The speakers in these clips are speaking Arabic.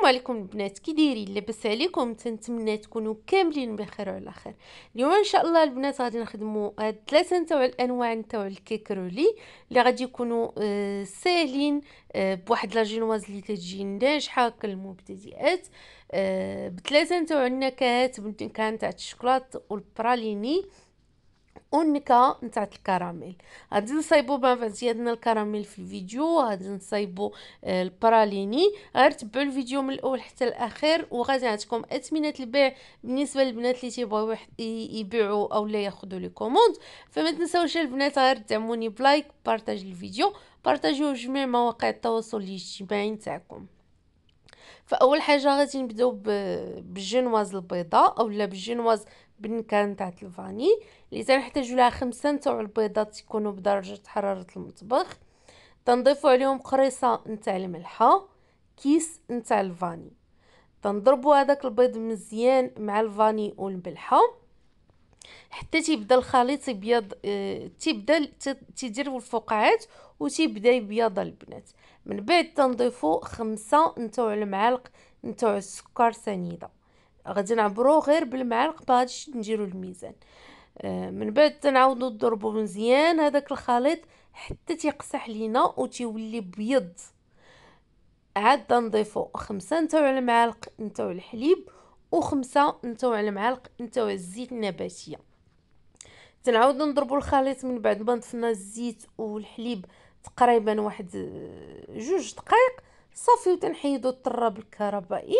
السلام عليكم البنات كي دايرين لاباس عليكم تنتمنى تكونوا كاملين بخير وعلى خير اليوم ان شاء الله البنات غادي نخدموا هاد ثلاثه نتاع الانواع نتاع الكيك رولي اللي غادي يكونوا آه، ساهلين آه، بواحد لاجينواز اللي تجي ناجحه كالمبتدئات آه، بثلاثه نتاع النكهات كانت تاع الشوكولاط والبراليني والنكهه نتاع الكراميل غادي نصايبو بانفانس ديالنا الكراميل في الفيديو غادي نصايبو آه، البراليني غير تبعوا الفيديو من الاول حتى الاخير وغادي نعطيكم اثمنه البيع بالنسبه للبنات اللي تيبغيو يبيعوا او لا ياخذوا لي كوموند فما تنساوش البنات غير دعموني بلايك بارطاج الفيديو بارطاجيو جميع مواقع التواصل الاجتماعي نتاعكم فاول حاجه غادي نبداو بالجينواز البيضاء اولا بالجينواز بالنكهه نتاع الفاني لذا نحتاج لها خمسة نتاع البيضات يكونوا بدرجه حراره المطبخ تنضيفوا عليهم قريصه نتاع الملحه كيس نتاع الفاني تنضربوا هذاك البيض مزيان مع الفاني والملحه حتى تيبدا الخليط يبيض اه تيبدا تيدير الفقاعات وتيبدا يبيض البنات من بعد تنضيفوا خمسة نتاع المعالق نتاع السكر سنيده غادي نعبرو غير بالمعلق باش نديرو الميزان آه، من بعد تنعاودو نضربو مزيان هذاك الخليط حتى تيقصح لينا وتيولي بيض عاد تنضيفو خمسة نتاوع المعالق نتاوع الحليب وخمسة نتاوع المعالق نتاوع الزيت النباتية تنعاودو نضربو الخليط من بعد ما ضفنا الزيت والحليب تقريبا واحد آه، جوج دقائق صافي وتنحيدو الطراب الكهربائي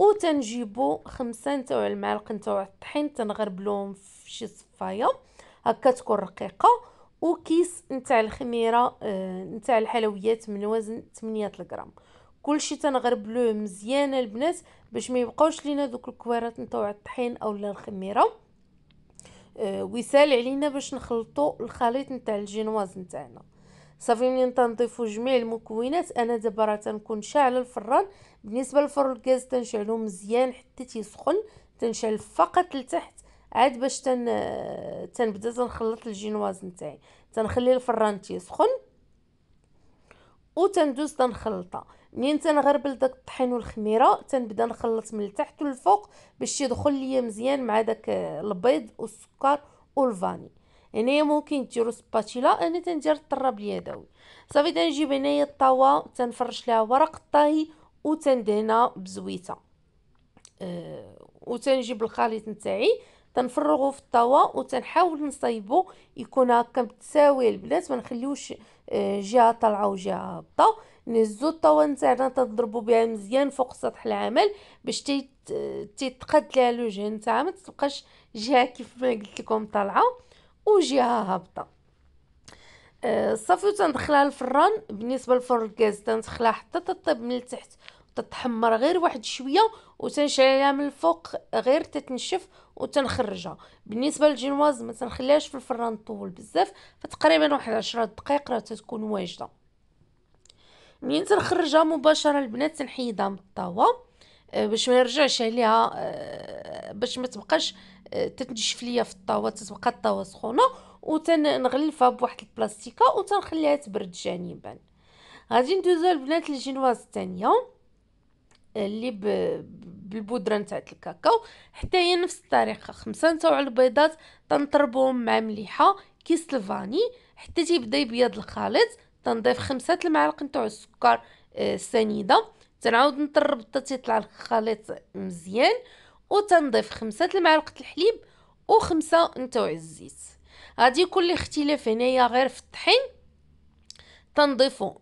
أو تنجيبو خمسة نتاع المعالق نتاع الطحين تنغربلوهم في شي صفايه هكا تكون رقيقه وكيس نتاع الخميره آه، نتاع الحلويات من وزن 8 غرام كلشي تنغربلوه مزيان البنات باش ما يبقاوش لينا دوك الكويرات نتاع الطحين اولا الخميره آه، ويسال علينا باش نخلطو الخليط نتاع الجينواز نتاعنا صافي ملي تنضيفو جميع المكونات انا دابا راه تنكون شاعله الفران بالنسبه للفرن الغاز تنشعلو مزيان حتى تيسخن تنشعل فقط لتحت عاد باش تن تنبدا تنخلط الجينواز نتاعي تنخلي الفران تيسخن وتندوز تنخلطها منين تنغربل داك الطحين والخميره تنبدا نخلط من التحت للفوق باش يدخل ليا مزيان مع داك البيض والسكر والفاني هنايا ممكن ديرو سباتيلا انا تندير الطراب اليدوي صافي تنجيب هنايا الطاوه تنفرش لها ورق الطهي وتندهنها بزويته آه، وتنجيب الخليط نتاعي تنفرغو في الطاوة وتنحاول نصايبو يكون هكا متساوي البنات ما نخليوش آه، جهه طالعه وجهه هابطه نهزو الطاوة نتاعنا تضربو بها مزيان فوق سطح العمل باش آه، تيتقاد لها الوجه نتاعها ما تبقاش جهه كيف ما قلت لكم طالعه وجهه هابطه آه، صافي تندخلها الفران بالنسبه للفرن الغاز تندخلها حتى تطيب من التحت تتحمر غير واحد شويه وتنشعلها من الفوق غير تتنشف وتنخرجها بالنسبه للجينواز ما تنخليهاش في الفران طول بزاف فتقريبا واحد 10 دقائق راه تتكون واجده منين تنخرجها مباشره البنات تنحيدها من الطاوه آه، باش ما نرجعش عليها آه، باش ما تبقاش آه، تتنشف ليا في الطاوه تتبقى الطاوه سخونه وتنغلفها بواحد البلاستيكه وتنخليها تبرد جانبا غادي ندوزو البنات الجينواز الثانيه اللي بالبودره نتاع الكاكاو حتى هي نفس الطريقه خمسه نتاع البيضات تنطربوهم مع مليحه كيس الفاني حتى تيبدا يبيض الخليط تنضيف خمسة المعالق نتاع السكر آه تنعاود نطرب حتى تيطلع لك الخليط مزيان وتنضيف خمسة المعالق الحليب وخمسة نتوع الزيت غادي يكون الاختلاف هنايا غير في الطحين تنضيفو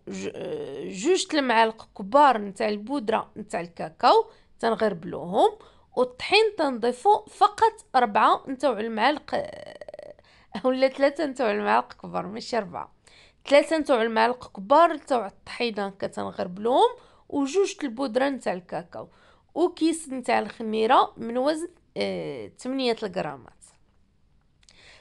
جوج المعالق كبار نتاع البودره نتاع الكاكاو تنغربلوهم والطحين تنضيفو فقط ربعة نتاع المعالق آه، ولا ثلاثة نتاع المعالق كبار ماشي ربعة ثلاثة نتاع المعالق كبار نتاع الطحينه كتنغربلوهم وجوج البودره نتاع الكاكاو وكيس نتاع الخميره من وزن اه 8 الغرامات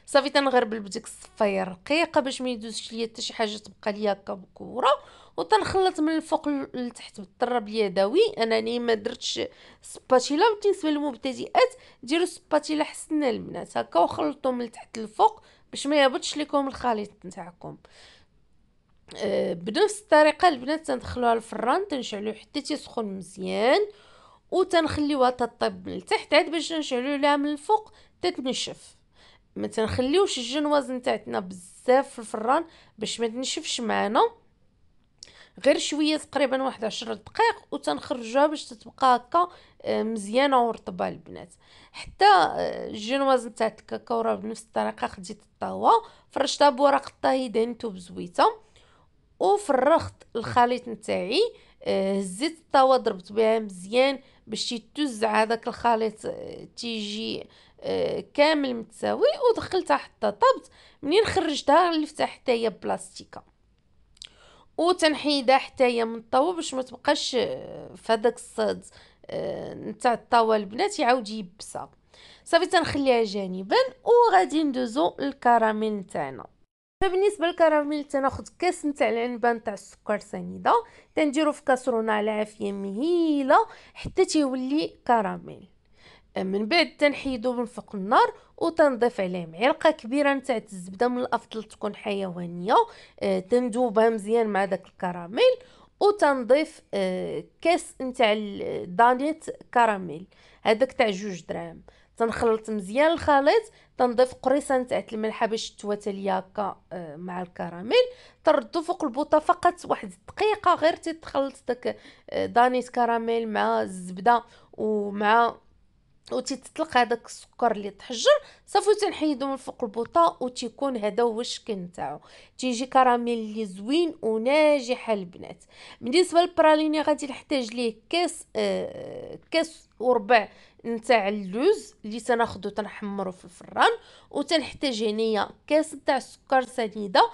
صافي تنغربل بديك الصفايه الرقيقه باش ما يدوزش ليا حتى شي حاجه تبقى ليا هكا بكوره وتنخلط من الفوق لتحت بالطراب اليدوي انني ما درتش سباتيلا بالنسبه للمبتدئات ديروا سباتيلا حسنا البنات هكا وخلطوا من تحت للفوق باش ما يهبطش لكم الخليط نتاعكم آه، بنفس الطريقه البنات تندخلوها الفران تنشعلو حتى تيسخن مزيان وتنخليوها تطيب من التحت عاد باش نشعلو لها من الفوق تتنشف ما تنخليوش الجنواز نتاعتنا بزاف في الفران باش ما تنشفش معنا غير شويه تقريبا واحد عشر دقائق وتنخرجوها باش تتبقى هكا آه، مزيانه ورطبه البنات حتى آه، الجنواز نتاع الكاكاو راه بنفس الطريقه خديت الطاوه فرشتها بورق الطهي دانتو بزويته وفرغت الخليط نتاعي هزيت آه، الطاوه ضربت بها مزيان باش يتوزع هذاك الخليط آه، تيجي آه، كامل متساوي ودخلتها حتى طابت منين خرجتها لفتها حتى هي بلاستيكه وتنحيدها حتى هي من الطاوه باش ما تبقاش في هذاك الصد نتاع الطاوه البنات يعاود يبسها صافي تنخليها جانبا وغادي ندوزو للكراميل نتاعنا فبالنسبه للكراميل تناخذ كاس نتاع العنبه نتاع السكر سنيده تنديرو في كاسرونه على عافيه مهيله حتى تيولي كراميل من بعد تنحيدو من فوق النار وتنضيف عليه معلقه كبيره نتاع الزبده من الافضل تكون حيوانيه آه، تندوبها مزيان مع داك الكراميل وتنضيف آه، كاس نتاع دانيت كراميل هذاك تاع جوج دراهم تنخلط مزيان الخليط تنضيف قريصه نتاع الملحه باش تتواتى ليا هكا آه، مع الكراميل تردو فوق البوطه فقط واحد الدقيقه غير تتخلط داك آه، دانيس كراميل مع الزبده ومع وتتطلق هذاك السكر اللي تحجر صافي تنحيدو من فوق البوطه وتيكون هذا هو الشكل نتاعو تيجي كراميل اللي زوين وناجح ناجح البنات بالنسبه للبراليني غادي نحتاج ليه كاس آه كاس وربع نتاع اللوز اللي تناخدو تنحمرو في الفران وتنحتاج هنايا كاس تاع سكر سنيده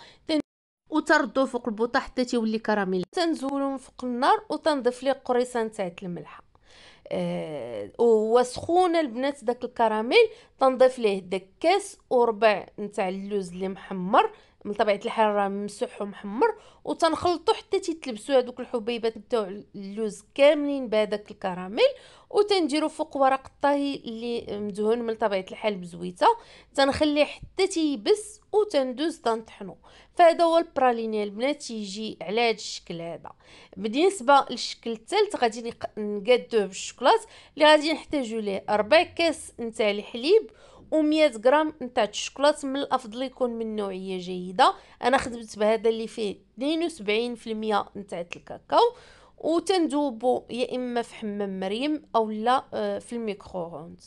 وتردو فوق البوطه حتى تيولي كراميل تنزولو فوق النار وتنضيف ليه قريصه نتاع الملحه آه هو سخونه البنات داك الكراميل تنضيف ليه داك كاس وربع نتاع اللوز اللي محمر من طبيعه الحال راه ممسوح ومحمر وتنخلطو حتى تيتلبسو هذوك الحبيبات تاع اللوز كاملين بهذاك الكراميل وتنديرو فوق ورق الطهي اللي مدهون من طبيعه الحال بزويته تنخليه حتى تيبس وتندوز تنطحنو فهذا هو البراليني البنات يجي على هذا الشكل هذا بالنسبه للشكل الثالث غادي نقادوه بالشوكولات اللي غادي نحتاجو ليه ربع كاس نتاع الحليب و100 غرام نتاع الشوكولات من الافضل يكون من نوعيه جيده انا خدمت بهذا اللي فيه 72% نتاع الكاكاو وتندوبو يا اما في حمام مريم او لا آه، في الميكرووند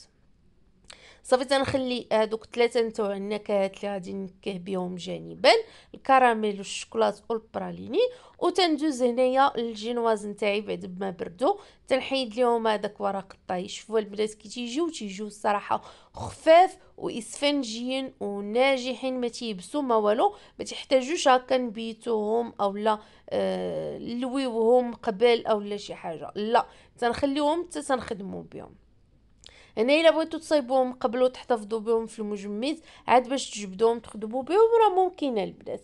صافي تنخلي هادوك ثلاثه نتاع النكهات اللي غادي نكه بهم جانبا الكراميل والشوكولات والبراليني وتندوز هنايا الجينواز نتاعي بعد ما بردو تنحيد لهم هذاك ورق الطاي شوفوا البنات كي تيجيو تيجيو الصراحه خفاف واسفنجيين وناجحين ما تيبسوا ما والو ما تحتاجوش هكا نبيتوهم اولا آه قبل اولا شي حاجه لا تنخليوهم حتى تنخدموا بهم هنا الا بغيتو تصايبوهم قبل تحتفظوا بهم في المجمد عاد باش تجبدوهم تخدموا بهم راه ممكنه البنات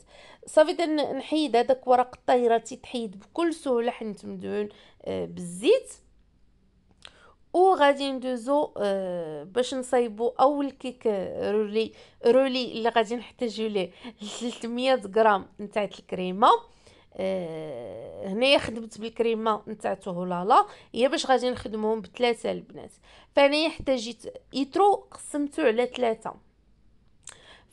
صافي نحيد هذاك ورق الطايره تيتحيد بكل سهوله حنت مدهون آه، بالزيت وغادي ندوزو آه، باش نصايبو اول كيك آه، رولي رولي اللي غادي نحتاجو ليه 300 غرام نتاع الكريمه آه هنايا خدمت بالكريمه نتاع تهلاله هي باش غادي نخدمهم بثلاثه البنات فانايا احتاجيت يترو ايترو قسمته على ثلاثه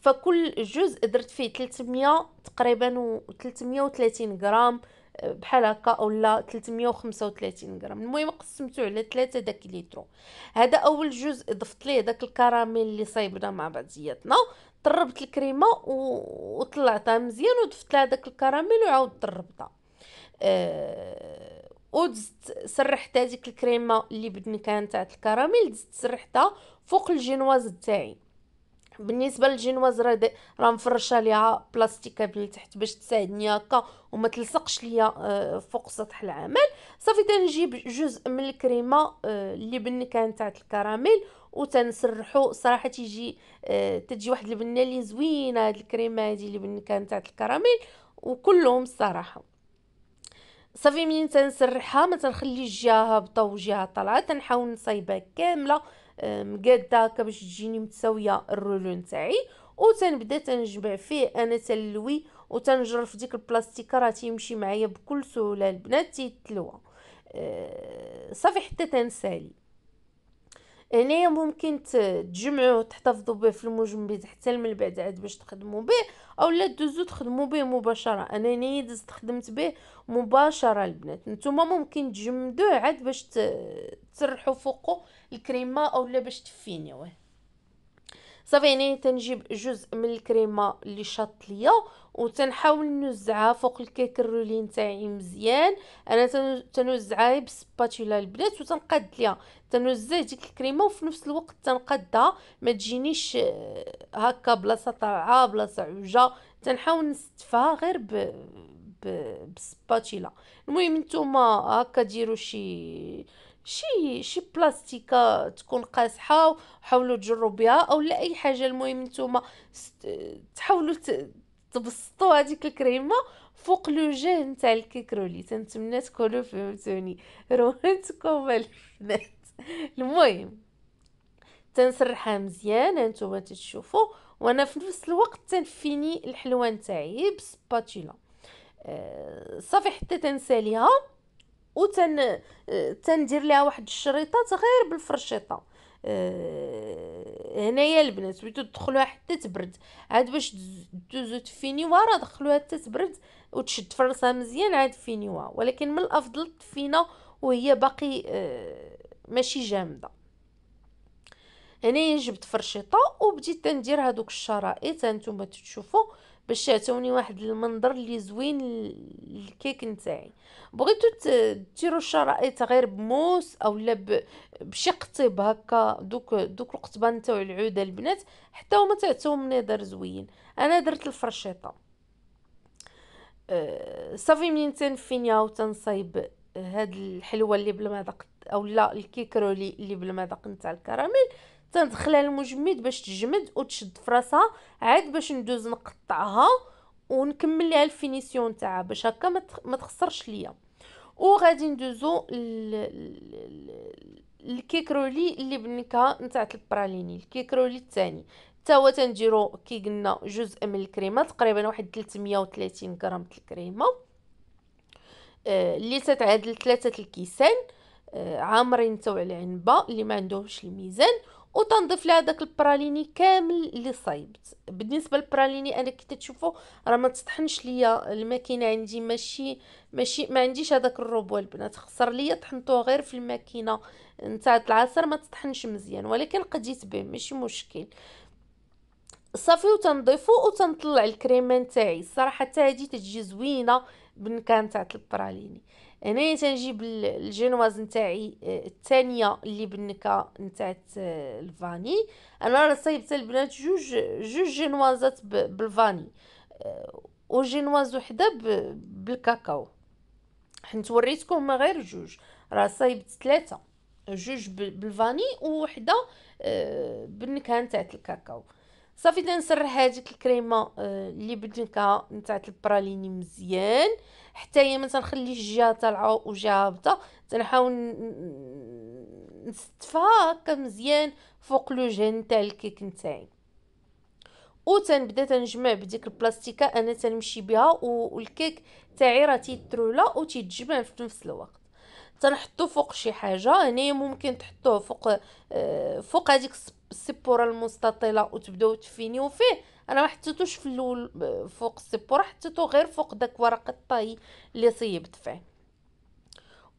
فكل جزء درت فيه 300 تقريبا و 330 غرام آه، بحال هكا اولا 335 غرام المهم قسمته على ثلاثه داك ليترو هذا اول جزء ضفت ليه داك الكراميل اللي صايبنا مع بعضياتنا طربت الكريمه وطلعتها مزيان ودفت لها داك الكراميل وعاود طربتها أه ودزت سرحت هذيك الكريمه اللي كانت تاع الكراميل دزت سرحتها فوق الجينواز تاعي بالنسبه للجينواز راه راه مفرشه ليها من تحت باش تساعدني هكا وما تلصقش ليا آه، فوق سطح العمل صافي تنجيب جزء من الكريمه آه، اللي بالنكهه تاع الكراميل وتنسرحو صراحه تيجي آه، تجي واحد البنه اللي زوينه هاد الكريمه هادي اللي بالنكهه تاع الكراميل وكلهم الصراحه صافي منين تنسرحها ما تنخليش جهه هابطه وجهه طالعه تنحاول نصايبها كامله مقاده باش تجيني متساويه الرولو نتاعي وتنبدا تنجمع فيه انا تنلوي وتنجر في ديك البلاستيكه راه تيمشي معايا بكل سهوله البنات تيتلوى أه صافي حتى تنسالي هنايا ممكن تجمعوه تحتفظوا به في المجمد حتى من بعد عاد باش تخدموا به لا دوزو تخدموا به مباشره انا هنايا دزت خدمت به مباشره البنات نتوما ممكن تجمدوه عاد باش تسرحوا فوقه الكريمه او لا باش تفينيوه صافي يعني تنجيب جزء من الكريمه اللي شاط ليا وتنحاول نوزعها فوق الكيك الرولي نتاعي مزيان انا تنوزعها بسباتولا البنات وتنقاد ليها تنوزع ديك الكريمه وفي نفس الوقت تنقادها ما تجينيش آه، هكا بلاصه طالعه بلاصه عوجه تنحاول نستفها غير ب بسباتيلا المهم نتوما هكا ديروا شي شي شي بلاستيكه تكون قاسحه وحاولوا تجروا بها او لا اي حاجه المهم نتوما تحاولوا تبسطوا هذيك الكريمه فوق لو جيه نتاع الكيك رولي تنتمنى تكونوا فهمتوني رونتكم البنات المهم تنسرحها مزيان هانتوما تشوفوا وانا في نفس الوقت تنفيني الحلوان تاعي بسباتيلا أه صافي حتى تنساليها وتن تندير ليها واحد الشريطات غير بالفرشيطه أه... هنايا البنات بغيتو تدخلوها حتى تبرد عاد باش دوزو تفينيوها راه دخلوها حتى تبرد وتشد فرنسها مزيان عاد فينيوها ولكن من الافضل تفينا وهي باقي أه... ماشي جامده هنايا جبت فرشيطه وبديت تندير هذوك الشرائط هانتوما تشوفوا باش شاتوني واحد المنظر اللي زوين الكيك نتاعي بغيتو ديروا الشرائط غير بموس اولا بشي قطيب هكا دوك دوك القطبان نتاعو العوده البنات حتى هما تعطيو نظر زوين انا درت الفرشيطه أه صافي منين تنفينيا وتنصايب هاد الحلوه اللي بالمذاق اولا رولي اللي بالمذاق نتاع الكراميل تندخلها المجمد باش تجمد وتشد فراسها عاد باش ندوز نقطعها ونكمل ليها الفينيسيون تاعها باش هكا ما تخسرش ليا وغادي ندوزو الكيك رولي اللي بنكهه نتاع البراليني الكيك رولي الثاني حتى هو تنديرو كي قلنا جزء من الكريمه تقريبا واحد 330 غرام ديال الكريمه آه، اللي تتعادل ثلاثه الكيسان آه، عامرين تاع العنبه اللي ما عندهمش الميزان وتنضيف لها داك البراليني كامل اللي صايبت بالنسبه للبراليني انا كي تشوفوا راه ما تطحنش ليا الماكينه عندي ماشي ماشي ما عنديش هذاك الروبو البنات خسر ليا طحنته غير في الماكينه نتاع العصير ما تطحنش مزيان ولكن قديت به ماشي مشكل صافي وتنضيفو وتنطلع الكريمه نتاعي الصراحه حتى هذه تجي زوينه بالنكهه نتاع البراليني هنايا تنجيب الجينواز نتاعي آه، الثانيه اللي بالنكهه نتاعت آه، الفاني انا راه صايبت البنات جوج جوج جينوازات بالفاني آه، وجينواز وحده بالكاكاو حنت وريتكم غير جوج راه صايبت ثلاثه جوج بالفاني وحده بالنكهه نتاعت الكاكاو صافي دا نسرح هذيك الكريمه آه، اللي بدنكها نتاع البراليني مزيان حتى هي ما تنخليش جهه طالعه وجهه هابطه تنحاول نستفها هكا مزيان فوق الوجه نتاع الكيك نتاعي و تنبدا تنجمع بديك البلاستيكه انا تنمشي بها والكيك تاعي راه تيترولا و تيتجمع في نفس الوقت تنحطو فوق شي حاجه هنا ممكن تحطوه فوق آه، فوق هذيك بالسبوره المستطيله وتبداو تفينيو فيه انا ما حطيتوش في الاول فوق السبوره حطيتو غير فوق داك ورق الطهي اللي صيبت فيه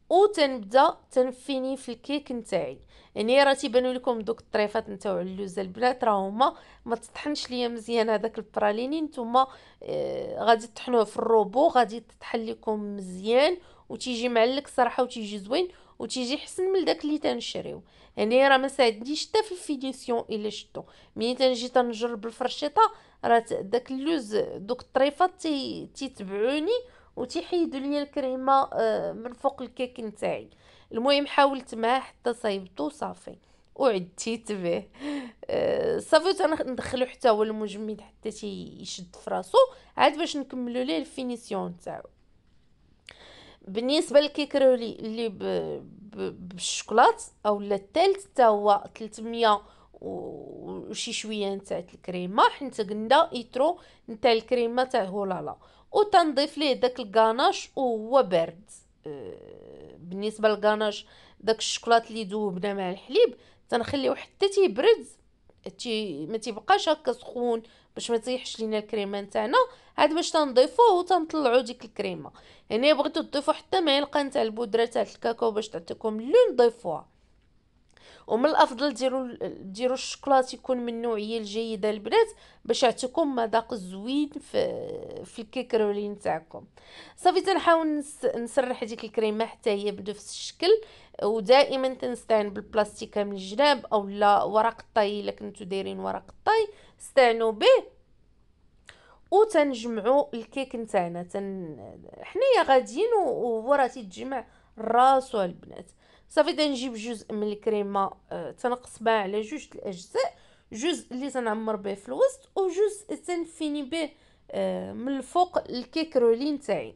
وتنبدا تنفيني في الكيك نتاعي يعني راه تيبانوا لكم دوك الطريفات نتاعو اللوز البنات راه هما ما تطحنش ليا مزيان هذاك البراليني نتوما آه غادي تطحنوه في الروبو غادي تطحن لكم مزيان وتيجي معلك صراحه وتيجي زوين وتيجي حسن من داك اللي تنشريو هنا يعني راه ما ساعدنيش حتى في الفينيسيون الا شتو ملي تنجي تنجرب الفرشيطه راه داك اللوز دوك الطريفات تي تيتبعوني وتيحيدوا لي الكريمه آه، من فوق الكيك نتاعي المهم حاولت معاه حتى صايبتو صافي وعديت به صافي آه، صافي تندخلو حتى هو المجمد حتى تيشد فراسو عاد باش نكملو ليه الفينيسيون تاعو بالنسبه للكيكرولي اللي بالشوكولات او الثالث حتى هو 300 وشي شويه نتاع الكريمه حنت قلنا ايترو نتاع الكريمه تاع هولالا وتنضيف ليه داك الكاناش وهو بارد آه، بالنسبه للكاناش داك الشوكولات اللي ذوبنا مع الحليب تنخليوه حتى تيبرد تي ما تيبقاش هكا سخون باش ما تيحش لينا الكريمه نتاعنا عاد باش تنضيفوه وتنطلعوا ديك الكريمه هنا يعني بغيتو تضيفوا حتى معلقه نتاع البودره تاع الكاكاو باش تعطيكم اللون ضيفوها ومن الافضل ديروا ديروا الشوكولات يكون من النوعيه الجيده البنات باش يعطيكم مذاق زوين في في الكيك رولين تاعكم صافي تنحاول نسرح ديك الكريمه حتى هي بنفس الشكل ودائما تنستعن بالبلاستيكه من الجناب اولا ورق الطي الا كنتو دايرين ورق الطي استعنوا به وتنجمعوا الكيك نتاعنا تن حنايا غاديين وهو راه تيتجمع الراس البنات صافي تنجيب جزء من الكريمه آه بها على جوج الاجزاء جزء اللي تنعمر به في الوسط وجزء تنفيني به آه من الفوق الكيك رولي نتاعي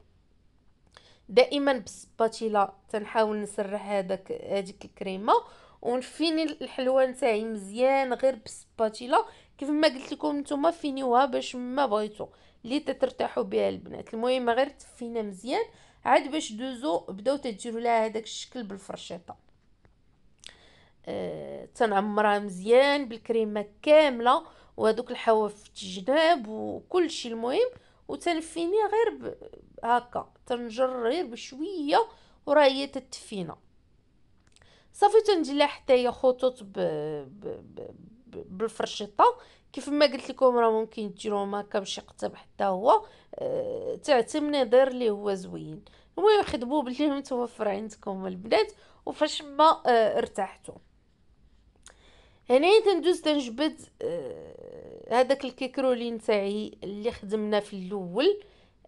دائما بالسباتيلا تنحاول نسرح هذاك هذيك الكريمه ونفيني الحلوه نتاعي مزيان غير بالسباتيلا كيف ما قلت لكم نتوما فينيوها باش ما بغيتو اللي تترتاحوا بها البنات المهم غير تفينا مزيان عاد باش دوزو بداو تديروا لها هذاك الشكل بالفرشيطه أه تنعمرها مزيان بالكريمه كامله وهذوك الحواف في الجناب وكل شيء المهم وتنفيني غير هكا تنجر غير بشويه وراه هي تتفينا صافي تندير حتى هي خطوط ب... ب... ب... بالفرشيطه كيف ما قلت لكم راه ممكن ديروا هكا بشي قطب حتى هو أه تاع منظر اللي هو زوين المهم خدموا باللي متوفر عندكم البنات وفاش ما آه، ارتحتوا هنا يعني تندوز تنجبد أه هذاك الكيكرولين تاعي اللي خدمنا في الاول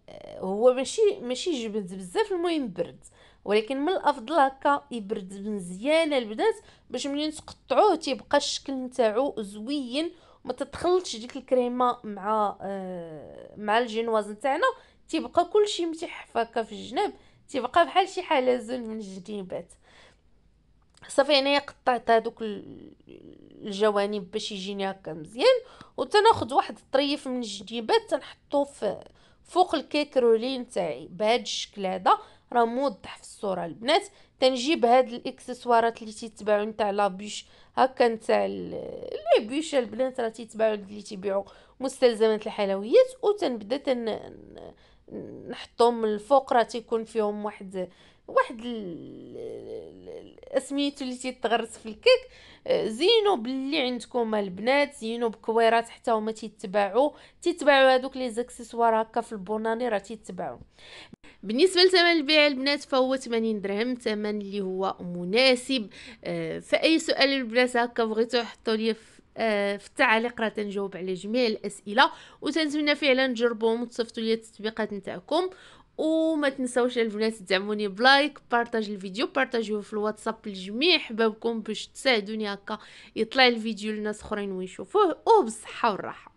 أه هو ماشي ماشي جبد بزاف المهم برد ولكن من الافضل هكا يبرد مزيان البنات باش ملي تقطعوه تيبقى الشكل نتاعو زوين ما تتخلطش ديك الكريمه مع آه مع الجينواز نتاعنا تيبقى كلشي متحف هكا في الجناب تيبقى بحال شي حلزون من الجنيبات صافي هنايا قطعت هذوك الجوانب باش يجيني هكا مزيان وتناخذ واحد الطريف من الجنيبات تنحطوه في فوق الكيك رولي نتاعي بهذا الشكل هذا راه موضح في الصوره البنات تنجيب هاد الاكسسوارات اللي تيتباعو نتاع لابيش هكا نتاع لي بيش البنات راه تيتباعو اللي تيبيعو مستلزمات الحلويات وتنبدا تن نحطهم الفوق راه تيكون فيهم واحد واحد سميتو اللي تيتغرس في الكيك زينو باللي عندكم البنات زينو بكويرات حتى هما تيتباعو تيتباعو هادوك لي زكسسوار هكا في البوناني راه تيتباعو بالنسبه لثمن البيع البنات فهو 80 درهم ثمن اللي هو مناسب آه، فاي سؤال البنات هكا بغيتو حطوا لي آه، في التعليق راه تنجاوب على جميع الاسئله وتنتمنى فعلا تجربوهم وتصيفطوا لي التطبيقات نتاعكم وما تنساوش البنات تدعموني بلايك بارطاج الفيديو بارطاجيوه في الواتساب لجميع حبابكم باش تساعدوني هكا يطلع الفيديو لناس اخرين ويشوفوه وبالصحه والراحه